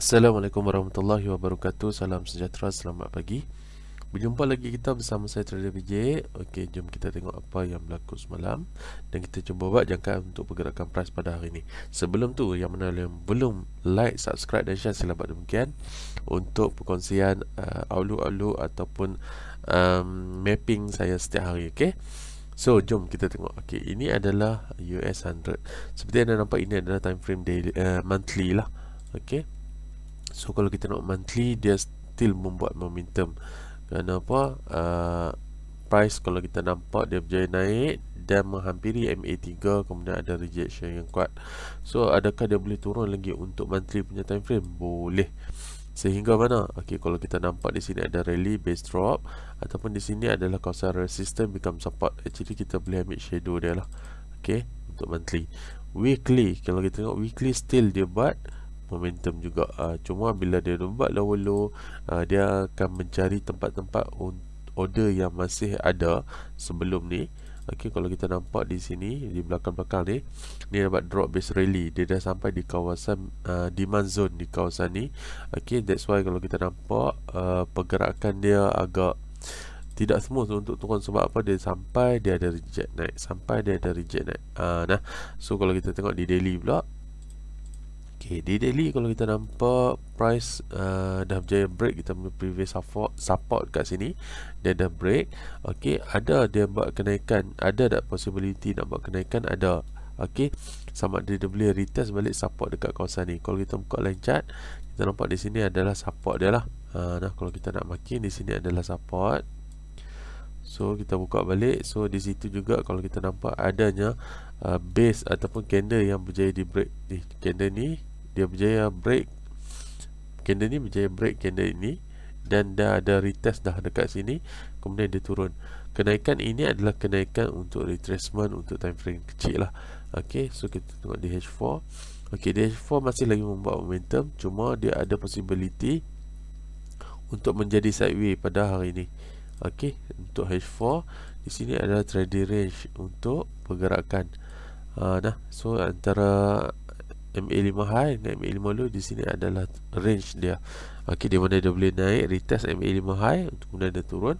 Assalamualaikum warahmatullahi wabarakatuh Salam sejahtera, selamat pagi Berjumpa lagi kita bersama saya Trader BJ Okey, jom kita tengok apa yang berlaku semalam Dan kita cuba buat jangka untuk pergerakan price pada hari ini Sebelum tu, yang mana yang belum like, subscribe dan share sila buat demikian Untuk perkongsian uh, outlook-outlook ataupun um, mapping saya setiap hari Okey, So jom kita tengok Okey, ini adalah US 100 Seperti anda nampak ini adalah time frame daily, uh, monthly lah Okey, So kalau kita nak monthly dia still membuat momentum. Kenapa? Uh, ah, price kalau kita nampak dia berjaya naik dan menghampiri MA3 kemudian ada rejection yang kuat. So adakah dia boleh turun lagi untuk monthly punya time frame? Boleh. Sehingga mana? Okay, kalau kita nampak di sini ada rally base drop ataupun di sini adalah kawasan resistance become support. Actually kita boleh ambil shadow dia lah. Okay, untuk monthly. Weekly kalau kita tengok weekly still dia buat momentum juga uh, cuma bila dia nombak, low low uh, ah, dia akan mencari tempat-tempat order yang masih ada sebelum ni Okey, kalau kita nampak di sini di belakang-belakang ni ni dapat drop base rally dia dah sampai di kawasan uh, demand zone di kawasan ni Okey, that's why kalau kita nampak uh, pergerakan dia agak tidak smooth untuk turun sebab apa dia sampai dia ada reject naik sampai dia ada reject naik uh, nah so kalau kita tengok di daily block Okay, di daily kalau kita nampak price uh, dah berjaya break kita punya previous support support kat sini dia dah break okey ada dia buat kenaikan ada tak possibility nak buat kenaikan ada okey sama ada dia boleh retest balik support dekat kawasan ni kalau kita buka line chart kita nampak di sini adalah support dia lah uh, nah kalau kita nak makin di sini adalah support so kita buka balik so di situ juga kalau kita nampak adanya uh, base ataupun candle yang berjaya di break ni candle ni dia berjaya break candle ni berjaya break candle ini dan dah ada retest dah dekat sini kemudian dia turun kenaikan ini adalah kenaikan untuk retracement untuk time frame kecil lah ok so kita tengok di H4 ok di H4 masih lagi membuat momentum cuma dia ada possibility untuk menjadi sideway pada hari ini ok untuk H4 di sini adalah trading range untuk pergerakan uh, nah so antara MA5 high dan MA5 low di sini adalah range dia ok di mana dia boleh naik retest MA5 high untuk kemudian dia turun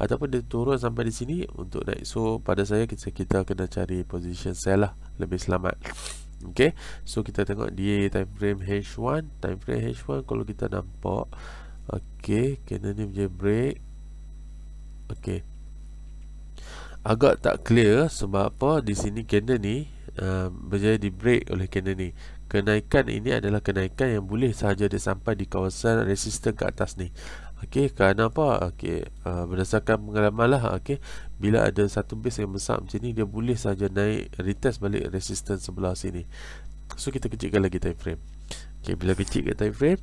ataupun dia turun sampai di sini untuk naik so pada saya kita, kita kena cari position sell lah lebih selamat ok so kita tengok dia time frame H1 time frame H1 kalau kita nampak ok kena ni punya break ok agak tak clear sebab apa di sini candle ni Uh, berjaya di break oleh candle ni kenaikan ini adalah kenaikan yang boleh sahaja dia sampai di kawasan resistor ke atas ni Okey, kerana apa? Okey, uh, berdasarkan pengalaman lah okay, Bila ada satu base yang besar macam ni Dia boleh sahaja naik retest balik resistance sebelah sini So, kita kecilkan lagi time frame Okey, bila kecil ke time frame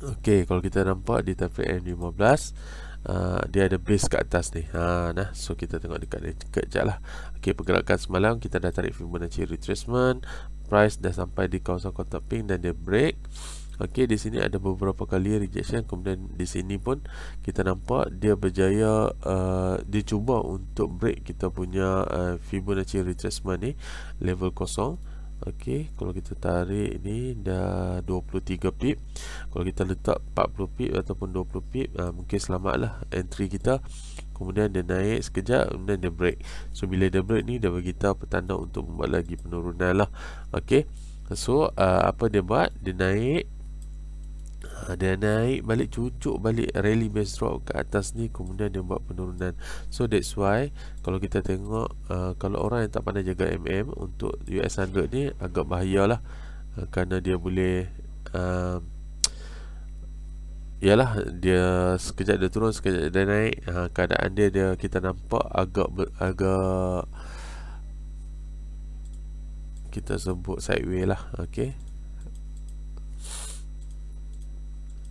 Okey, kalau kita nampak di time frame M15 Ah, dia ada base kat atas ni ha, nah. so kita tengok dekat dia kejap lah ok pergerakan semalam kita dah tarik Fibonacci retracement price dah sampai di kawasan kotak pink dan dia break ok di sini ada beberapa kali rejection kemudian di sini pun kita nampak dia berjaya uh, ah, dia cuba untuk break kita punya uh, Fibonacci retracement ni level kosong Okey, kalau kita tarik ni dah 23 pip. Kalau kita letak 40 pip ataupun 20 pip, uh, mungkin selamatlah entry kita. Kemudian dia naik sekejap kemudian dia break. So bila dia break ni dia bagi kita petanda untuk membuat lagi penurunan lah. Okey. So uh, apa dia buat? Dia naik Eh, dia naik balik cucuk balik rally base drop ke atas ni kemudian dia buat penurunan so that's why kalau kita tengok uh, kalau orang yang tak pandai jaga MM untuk US 100 ni agak bahayalah uh, eh, kerana dia boleh uh, yalah dia sekejap dia turun sekejap dia naik uh, keadaan dia dia kita nampak agak ber, agak kita sebut sideways lah okey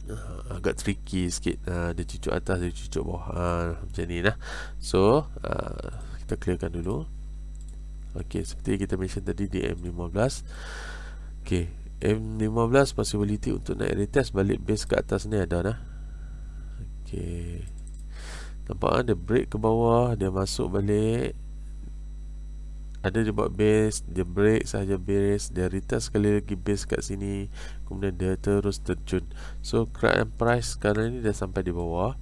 uh, agak tricky sikit uh, dia cucuk atas dia cucuk bawah uh, macam ni lah so uh, kita clearkan dulu Okey, seperti kita mention tadi di M15 Okey, M15 possibility untuk naik retest balik base ke atas ni ada lah Okey, nampak kan dia break ke bawah dia masuk balik ada dia buat base dia break saja base dia retest sekali lagi base kat sini kemudian dia terus terjun so crack and price sekarang ni dah sampai di bawah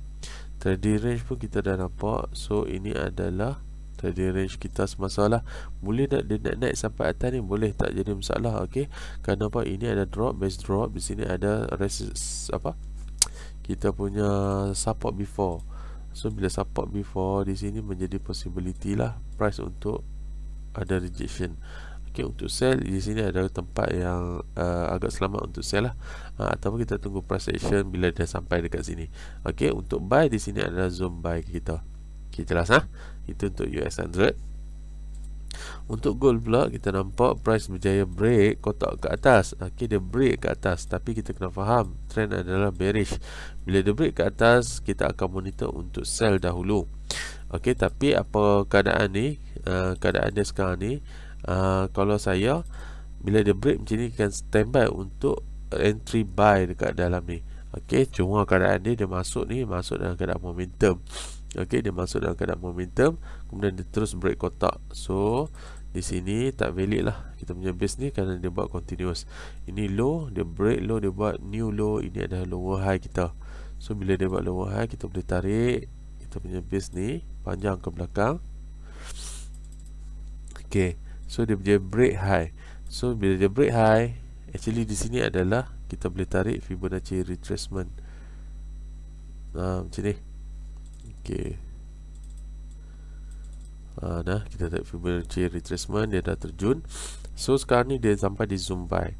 trading range pun kita dah nampak so ini adalah trading range kita semasa lah. boleh tak dia nak naik sampai atas ni boleh tak jadi masalah okey kerana apa ini ada drop base drop di sini ada resist apa kita punya support before so bila support before di sini menjadi possibility lah price untuk ada rejection Okay, untuk sell di sini ada tempat yang uh, agak selamat untuk sell lah uh, ataupun kita tunggu price action bila dah sampai dekat sini Okay, untuk buy di sini adalah zone buy kita Okay, jelas lah itu untuk US 100 untuk gold pula kita nampak price berjaya break kotak ke atas Okay, dia break ke atas tapi kita kena faham trend adalah bearish bila dia break ke atas kita akan monitor untuk sell dahulu Okay, tapi apa keadaan ni Uh, keadaan dia sekarang ni uh, kalau saya bila dia break macam ni kan standby untuk entry buy dekat dalam ni ok cuma keadaan dia dia masuk ni masuk dalam keadaan momentum ok dia masuk dalam keadaan momentum kemudian dia terus break kotak so di sini tak valid lah kita punya base ni kerana dia buat continuous ini low dia break low dia buat new low ini adalah lower high kita so bila dia buat lower high kita boleh tarik kita punya base ni panjang ke belakang okay so dia punya break high so bila dia break high actually di sini adalah kita boleh tarik Fibonacci retracement uh, ah, sini. okay uh, dah kita tarik Fibonacci retracement dia dah terjun so sekarang ni dia sampai di zoom buy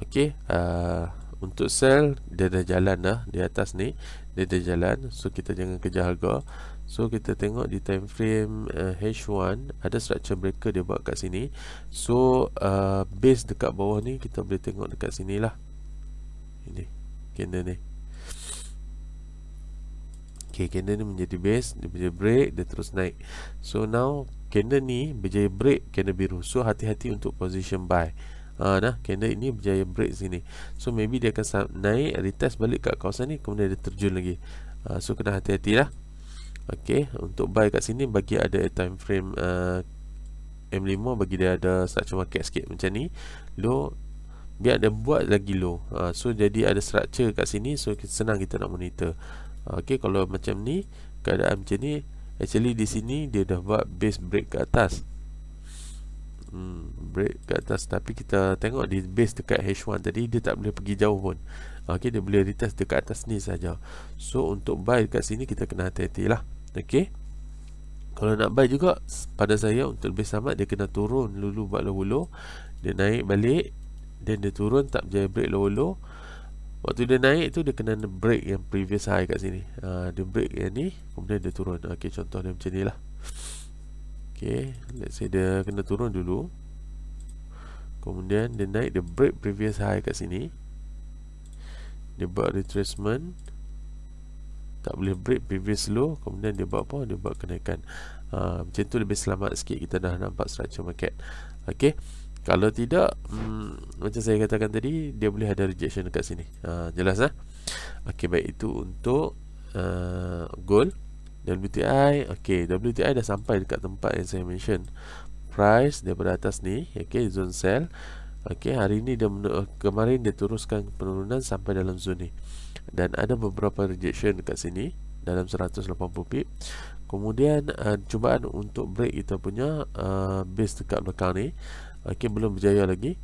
Okay. uh, untuk sell dia dah jalan dah di atas ni dia dah jalan so kita jangan kejar harga so kita tengok di time frame uh, H1 ada structure breaker dia buat kat sini so uh, base dekat bawah ni kita boleh tengok dekat sini lah ini candle ni Okay candle ni menjadi base dia boleh break dia terus naik so now candle ni berjaya break candle biru so hati-hati untuk position buy Uh, nah, candle ini berjaya break sini so maybe dia akan naik retest balik kat kawasan ni kemudian dia terjun lagi uh, so kena hati-hati lah Okey, untuk buy kat sini bagi ada time frame uh, eh, M5 bagi dia ada structure market sikit macam ni. Low biar dia buat lagi low. Uh, so jadi ada structure kat sini so senang kita nak monitor. Ha, okey, kalau macam ni keadaan macam ni actually di sini dia dah buat base break ke atas. Hmm, break ke atas tapi kita tengok di base dekat H1 tadi dia tak boleh pergi jauh pun. Okey, dia boleh retest dekat atas ni saja. So untuk buy dekat sini kita kena hati-hati lah. Okey. Kalau nak buy juga pada saya untuk lebih selamat dia kena turun dulu buat low-low, dia naik balik, dan dia turun tak berjaya break low-low. Waktu dia naik tu dia kena break yang previous high kat sini. Uh, dia break yang ni, kemudian dia turun. Okey, contoh dia macam lah. Okey, let's say dia kena turun dulu. Kemudian dia naik, dia break previous high kat sini dia buat retracement tak boleh break previous low kemudian dia buat apa dia buat kenaikan uh, macam tu lebih selamat sikit kita dah nampak structure market ok kalau tidak hmm, macam saya katakan tadi dia boleh ada rejection dekat sini uh, jelas lah ok baik itu untuk uh, ah, gold WTI ok WTI dah sampai dekat tempat yang saya mention price daripada atas ni ok zone sell Okey, hari ini dia eh, kemarin dia teruskan penurunan sampai dalam zon ni. Dan ada beberapa rejection dekat sini dalam 180 pip. Kemudian uh, cubaan untuk break kita punya uh, base dekat belakang ni okey belum berjaya lagi.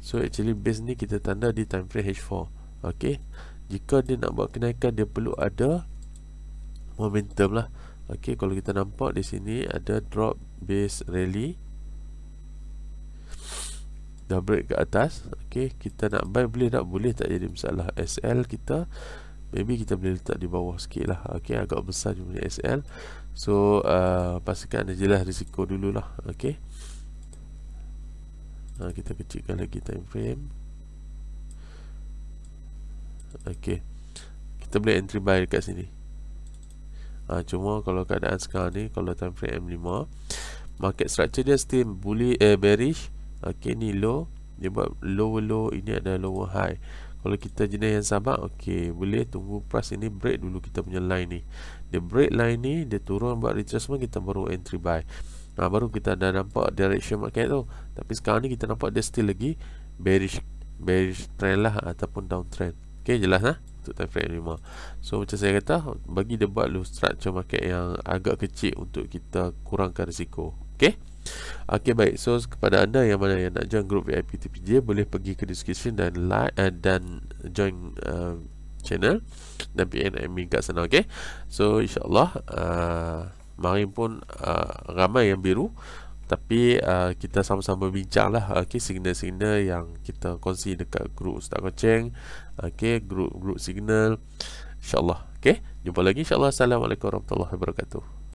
So actually base ni kita tanda di time frame H4. Okey. Jika dia nak buat kenaikan dia perlu ada momentum lah. Okey, kalau kita nampak di sini ada drop base rally dah break ke atas okay, kita nak buy boleh tak boleh tak jadi masalah SL kita maybe kita boleh letak di bawah sikit lah okay, agak besar punya SL so uh, pastikan dia jelas risiko dulu lah, okay. uh, kita kecilkan lagi time frame okay. kita boleh entry buy dekat sini uh, cuma kalau keadaan sekarang ni kalau time frame M5 market structure dia still bully, eh, bearish okey ni low dia buat lower low ini ada lower high kalau kita jenis yang sama okey boleh tunggu price ini break dulu kita punya line ni dia break line ni dia turun buat retracement kita baru entry buy nah ha, baru kita dah nampak direction market tu tapi sekarang ni kita nampak dia still lagi bearish bearish trend lah ataupun downtrend okey jelas lah untuk time frame 5 so macam saya kata bagi dia buat low structure market yang agak kecil untuk kita kurangkan risiko okey Okey baik so kepada anda yang mana yang nak join grup VIP TPJ boleh pergi ke description dan like uh, dan join uh, channel dan PNMI kat sana okey. So insyaallah uh, eh, mari pun uh, ramai yang biru tapi uh, kita sama-sama bincang lah okay, signal-signal yang kita kongsi dekat grup Ustaz Koceng okay, grup-grup signal insyaAllah, okay, jumpa lagi insyaAllah, Assalamualaikum Warahmatullahi Wabarakatuh